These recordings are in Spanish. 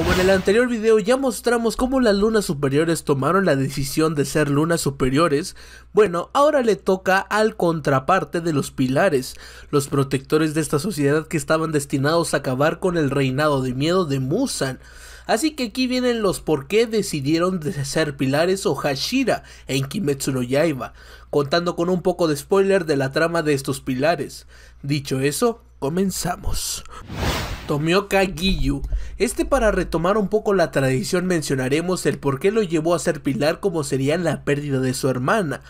Como en el anterior video ya mostramos cómo las lunas superiores tomaron la decisión de ser lunas superiores, bueno, ahora le toca al contraparte de los pilares, los protectores de esta sociedad que estaban destinados a acabar con el reinado de miedo de Musan. Así que aquí vienen los por qué decidieron ser pilares o Hashira en Kimetsu no Yaiba, contando con un poco de spoiler de la trama de estos pilares. Dicho eso, comenzamos. Tomioka Giyu. Este para retomar un poco la tradición mencionaremos el por qué lo llevó a ser pilar como sería la pérdida de su hermana,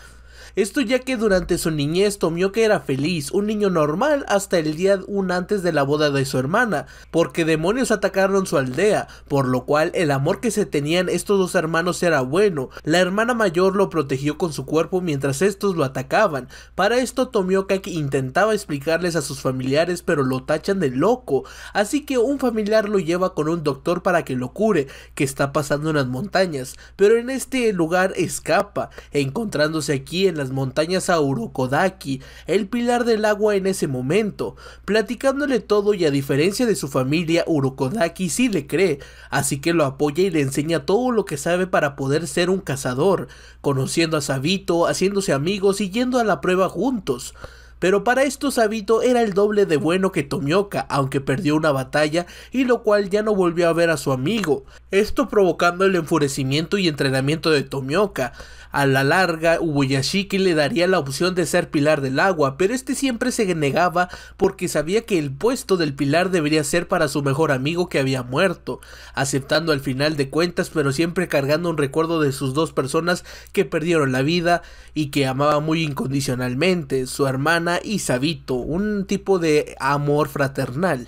esto ya que durante su niñez Tomioka era feliz, un niño normal hasta el día un antes de la boda de su hermana, porque demonios atacaron su aldea, por lo cual el amor que se tenían estos dos hermanos era bueno. La hermana mayor lo protegió con su cuerpo mientras estos lo atacaban. Para esto Tomioka intentaba explicarles a sus familiares pero lo tachan de loco, así que un familiar lo lleva con un doctor para que lo cure, que está pasando en las montañas, pero en este lugar escapa, encontrándose aquí en la las montañas Urokodaki, el pilar del agua en ese momento, platicándole todo y a diferencia de su familia, Urokodaki sí le cree, así que lo apoya y le enseña todo lo que sabe para poder ser un cazador, conociendo a Sabito, haciéndose amigos y yendo a la prueba juntos. Pero para esto Sabito era el doble de bueno que Tomioka, aunque perdió una batalla y lo cual ya no volvió a ver a su amigo. Esto provocando el enfurecimiento y entrenamiento de Tomioka. A la larga, Ubuyashiki le daría la opción de ser pilar del agua, pero este siempre se negaba porque sabía que el puesto del pilar debería ser para su mejor amigo que había muerto, aceptando al final de cuentas pero siempre cargando un recuerdo de sus dos personas que perdieron la vida y que amaba muy incondicionalmente, su hermana y Sabito, un tipo de amor fraternal.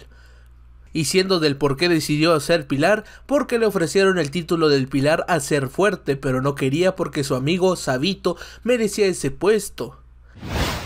Y siendo del por qué decidió ser Pilar, porque le ofrecieron el título del Pilar a ser fuerte, pero no quería porque su amigo Sabito merecía ese puesto.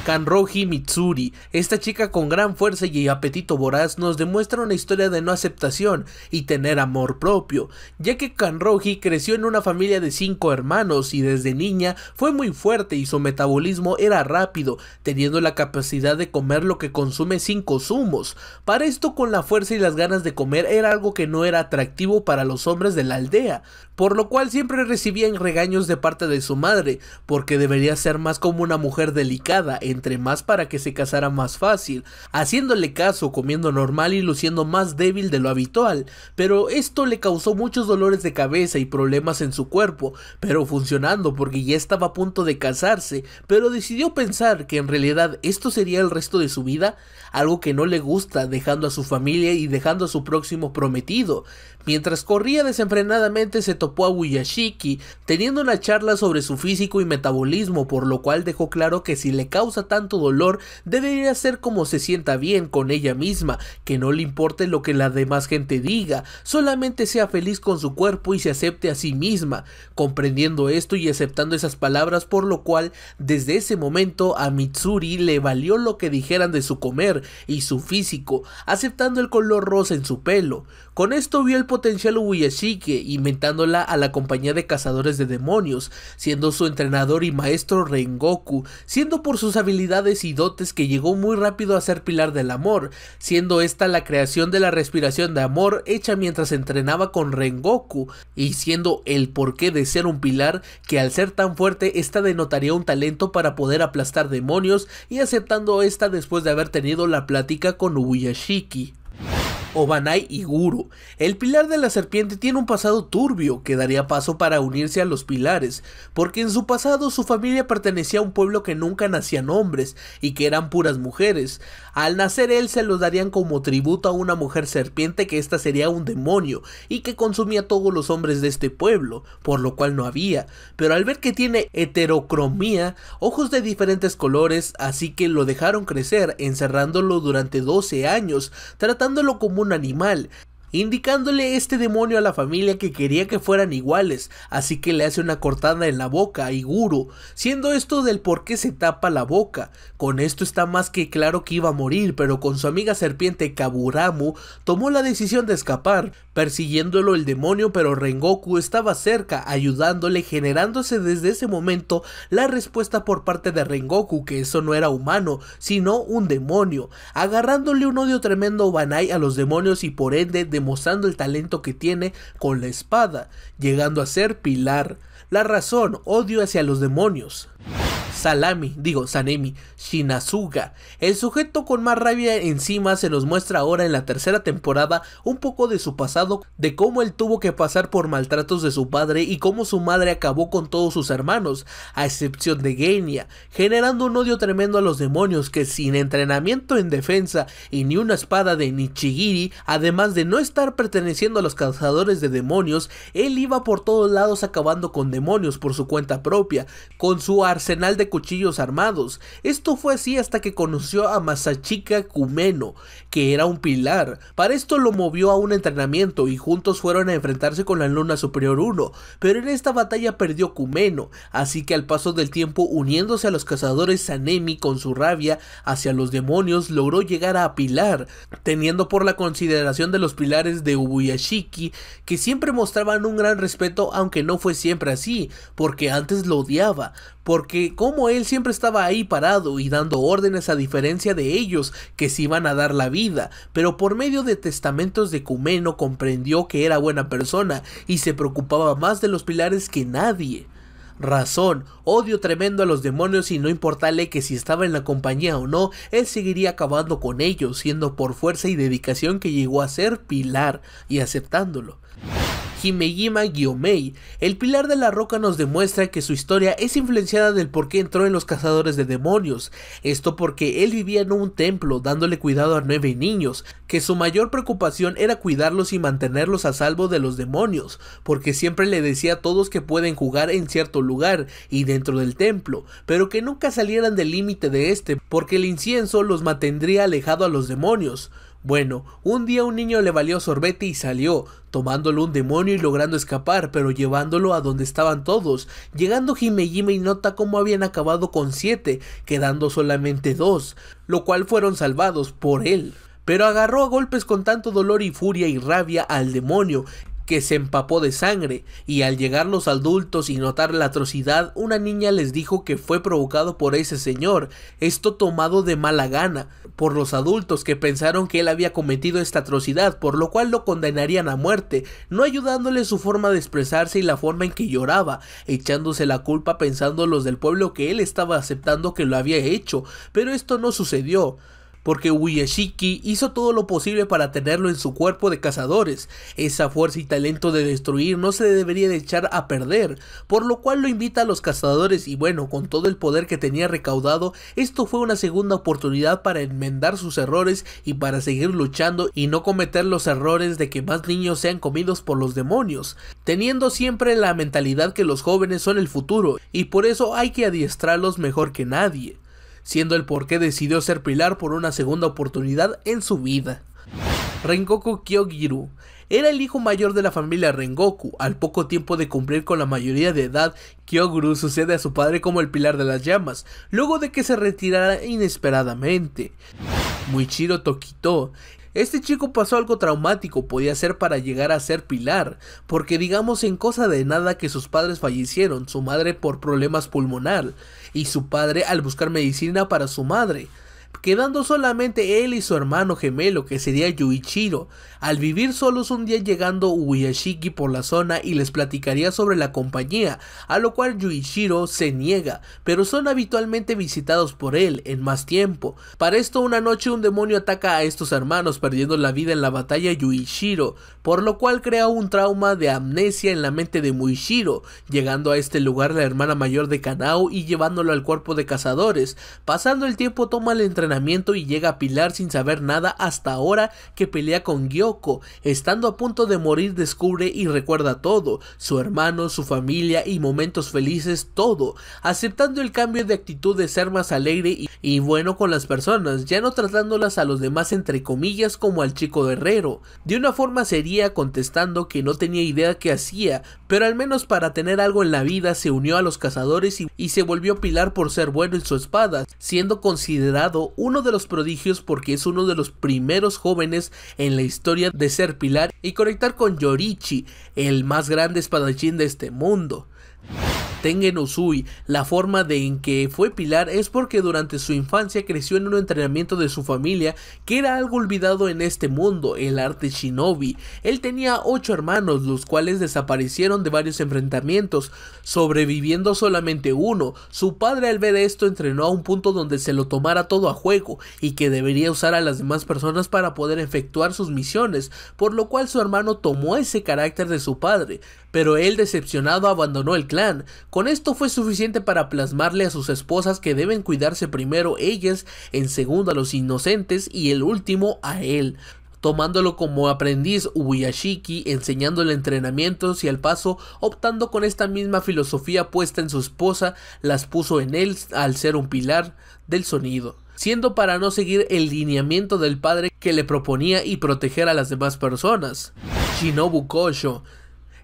Kanroji Mitsuri. Esta chica con gran fuerza y apetito voraz nos demuestra una historia de no aceptación y tener amor propio, ya que Kanroji creció en una familia de cinco hermanos y desde niña fue muy fuerte y su metabolismo era rápido, teniendo la capacidad de comer lo que consume cinco zumos, Para esto con la fuerza y las ganas de comer era algo que no era atractivo para los hombres de la aldea, por lo cual siempre recibían regaños de parte de su madre, porque debería ser más como una mujer delicada entre más para que se casara más fácil, haciéndole caso, comiendo normal y luciendo más débil de lo habitual, pero esto le causó muchos dolores de cabeza y problemas en su cuerpo, pero funcionando porque ya estaba a punto de casarse, pero decidió pensar que en realidad esto sería el resto de su vida, algo que no le gusta dejando a su familia y dejando a su próximo prometido, Mientras corría desenfrenadamente se topó a Uyashiki, teniendo una charla sobre su físico y metabolismo, por lo cual dejó claro que si le causa tanto dolor, debería ser como se sienta bien con ella misma, que no le importe lo que la demás gente diga, solamente sea feliz con su cuerpo y se acepte a sí misma, comprendiendo esto y aceptando esas palabras, por lo cual desde ese momento a Mitsuri le valió lo que dijeran de su comer y su físico, aceptando el color rosa en su pelo. Con esto vio el potencial Ubuyashiki inventándola a la compañía de cazadores de demonios, siendo su entrenador y maestro Rengoku, siendo por sus habilidades y dotes que llegó muy rápido a ser pilar del amor, siendo esta la creación de la respiración de amor hecha mientras entrenaba con Rengoku, y siendo el porqué de ser un pilar que al ser tan fuerte esta denotaría un talento para poder aplastar demonios y aceptando esta después de haber tenido la plática con Ubuyashiki. Obanai Guru. El pilar de la serpiente tiene un pasado turbio que daría paso para unirse a los pilares, porque en su pasado su familia pertenecía a un pueblo que nunca nacían hombres y que eran puras mujeres. Al nacer él se lo darían como tributo a una mujer serpiente que ésta sería un demonio y que consumía a todos los hombres de este pueblo, por lo cual no había, pero al ver que tiene heterocromía, ojos de diferentes colores, así que lo dejaron crecer, encerrándolo durante 12 años, tratándolo como un animal indicándole este demonio a la familia que quería que fueran iguales, así que le hace una cortada en la boca a Iguro, siendo esto del por qué se tapa la boca. Con esto está más que claro que iba a morir, pero con su amiga serpiente Kaburamu tomó la decisión de escapar, persiguiéndolo el demonio, pero Rengoku estaba cerca, ayudándole, generándose desde ese momento la respuesta por parte de Rengoku que eso no era humano, sino un demonio, agarrándole un odio tremendo Banai a los demonios y por ende demostrando el talento que tiene con la espada, llegando a ser pilar. La razón, odio hacia los demonios. Salami, digo Sanemi, Shinazuga. El sujeto con más rabia encima se nos muestra ahora en la tercera temporada un poco de su pasado, de cómo él tuvo que pasar por maltratos de su padre y cómo su madre acabó con todos sus hermanos, a excepción de Genia, generando un odio tremendo a los demonios que sin entrenamiento en defensa y ni una espada de Nichigiri, además de no estar perteneciendo a los cazadores de demonios, él iba por todos lados acabando con demonios por su cuenta propia, con su arsenal de cuchillos armados. Esto fue así hasta que conoció a Masachika Kumeno, que era un pilar. Para esto lo movió a un entrenamiento y juntos fueron a enfrentarse con la Luna Superior 1, pero en esta batalla perdió Kumeno, así que al paso del tiempo uniéndose a los cazadores Sanemi con su rabia hacia los demonios logró llegar a Pilar, teniendo por la consideración de los pilares de Ubuyashiki que siempre mostraban un gran respeto aunque no fue siempre así, porque antes lo odiaba, porque cómo él siempre estaba ahí parado y dando órdenes a diferencia de ellos que se iban a dar la vida, pero por medio de testamentos de Cumeno comprendió que era buena persona y se preocupaba más de los pilares que nadie razón, odio tremendo a los demonios y no importarle que si estaba en la compañía o no, él seguiría acabando con ellos, siendo por fuerza y dedicación que llegó a ser pilar y aceptándolo. Himejima Gyomei. El pilar de la roca nos demuestra que su historia es influenciada del por qué entró en los cazadores de demonios. Esto porque él vivía en un templo dándole cuidado a nueve niños, que su mayor preocupación era cuidarlos y mantenerlos a salvo de los demonios, porque siempre le decía a todos que pueden jugar en cierto lugar y dentro del templo, pero que nunca salieran del límite de este, porque el incienso los mantendría alejado a los demonios. Bueno, un día un niño le valió sorbete y salió, tomándolo un demonio y logrando escapar, pero llevándolo a donde estaban todos. Llegando Jime y nota cómo habían acabado con siete, quedando solamente dos, lo cual fueron salvados por él. Pero agarró a golpes con tanto dolor y furia y rabia al demonio, que se empapó de sangre, y al llegar los adultos y notar la atrocidad, una niña les dijo que fue provocado por ese señor, esto tomado de mala gana, por los adultos que pensaron que él había cometido esta atrocidad, por lo cual lo condenarían a muerte, no ayudándole su forma de expresarse y la forma en que lloraba, echándose la culpa pensando los del pueblo que él estaba aceptando que lo había hecho, pero esto no sucedió porque Uyashiki hizo todo lo posible para tenerlo en su cuerpo de cazadores. Esa fuerza y talento de destruir no se debería de echar a perder, por lo cual lo invita a los cazadores y bueno, con todo el poder que tenía recaudado, esto fue una segunda oportunidad para enmendar sus errores y para seguir luchando y no cometer los errores de que más niños sean comidos por los demonios, teniendo siempre la mentalidad que los jóvenes son el futuro y por eso hay que adiestrarlos mejor que nadie siendo el por qué decidió ser pilar por una segunda oportunidad en su vida. Rengoku Kyogiru era el hijo mayor de la familia Rengoku. Al poco tiempo de cumplir con la mayoría de edad, Kyoguru sucede a su padre como el pilar de las llamas, luego de que se retirara inesperadamente. Muichiro Tokito este chico pasó algo traumático, podía ser para llegar a ser Pilar, porque digamos en cosa de nada que sus padres fallecieron, su madre por problemas pulmonar y su padre al buscar medicina para su madre quedando solamente él y su hermano gemelo que sería Yuichiro. Al vivir solos un día llegando Uyashiki por la zona y les platicaría sobre la compañía, a lo cual Yuichiro se niega, pero son habitualmente visitados por él en más tiempo. Para esto una noche un demonio ataca a estos hermanos perdiendo la vida en la batalla Yuichiro, por lo cual crea un trauma de amnesia en la mente de Muishiro. Llegando a este lugar la hermana mayor de Kanao y llevándolo al cuerpo de cazadores, pasando el tiempo toma el entrenamiento y llega a Pilar sin saber nada hasta ahora que pelea con Gyoko. Estando a punto de morir descubre y recuerda todo, su hermano, su familia y momentos felices, todo, aceptando el cambio de actitud de ser más alegre y, bueno con las personas, ya no tratándolas a los demás entre comillas como al chico guerrero De una forma sería contestando que no tenía idea que hacía, pero al menos para tener algo en la vida se unió a los cazadores y, y se volvió Pilar por ser bueno en su espada, siendo considerado uno de los prodigios porque es uno de los primeros jóvenes en la historia de ser pilar y conectar con Yorichi, el más grande espadachín de este mundo. Tengen Usui. La forma de en que fue pilar es porque durante su infancia creció en un entrenamiento de su familia que era algo olvidado en este mundo, el arte shinobi. Él tenía ocho hermanos, los cuales desaparecieron de varios enfrentamientos, sobreviviendo solamente uno. Su padre al ver esto entrenó a un punto donde se lo tomara todo a juego y que debería usar a las demás personas para poder efectuar sus misiones, por lo cual su hermano tomó ese carácter de su padre, pero él decepcionado abandonó el clan. Con esto fue suficiente para plasmarle a sus esposas que deben cuidarse primero ellas, en segundo a los inocentes y el último a él. Tomándolo como aprendiz, Ubuyashiki enseñándole entrenamientos y al paso, optando con esta misma filosofía puesta en su esposa, las puso en él al ser un pilar del sonido siendo para no seguir el lineamiento del padre que le proponía y proteger a las demás personas. Shinobu Kosho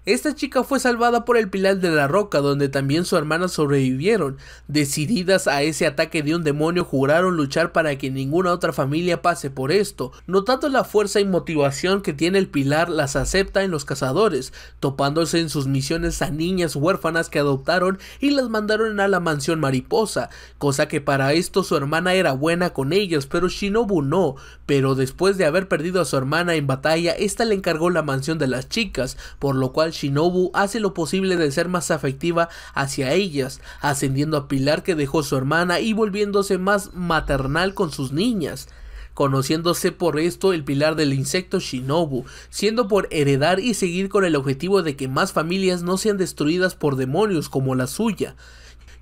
esta chica fue salvada por el pilar de la roca, donde también su hermana sobrevivieron. Decididas a ese ataque de un demonio, juraron luchar para que ninguna otra familia pase por esto. Notando la fuerza y motivación que tiene el pilar, las acepta en los cazadores, topándose en sus misiones a niñas huérfanas que adoptaron y las mandaron a la mansión mariposa, cosa que para esto su hermana era buena con ellas, pero Shinobu no, pero después de haber perdido a su hermana en batalla, esta le encargó la mansión de las chicas, por lo cual Shinobu hace lo posible de ser más afectiva hacia ellas, ascendiendo a Pilar que dejó su hermana y volviéndose más maternal con sus niñas conociéndose por esto el pilar del insecto Shinobu, siendo por heredar y seguir con el objetivo de que más familias no sean destruidas por demonios como la suya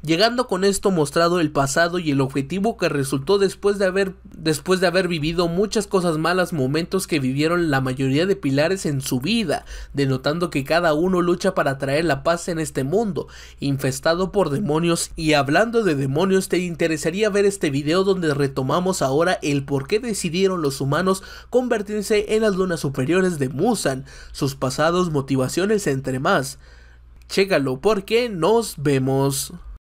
llegando con esto mostrado el pasado y el objetivo que resultó después de haber, después de haber vivido muchas cosas malas, momentos que vivieron la mayoría de pilares en su vida, denotando que cada uno lucha para traer la paz en este mundo, infestado por demonios. Y hablando de demonios, te interesaría ver este video donde retomamos ahora el por qué decidieron los humanos convertirse en las lunas superiores de Musan, sus pasados, motivaciones, entre más. chégalo porque nos vemos.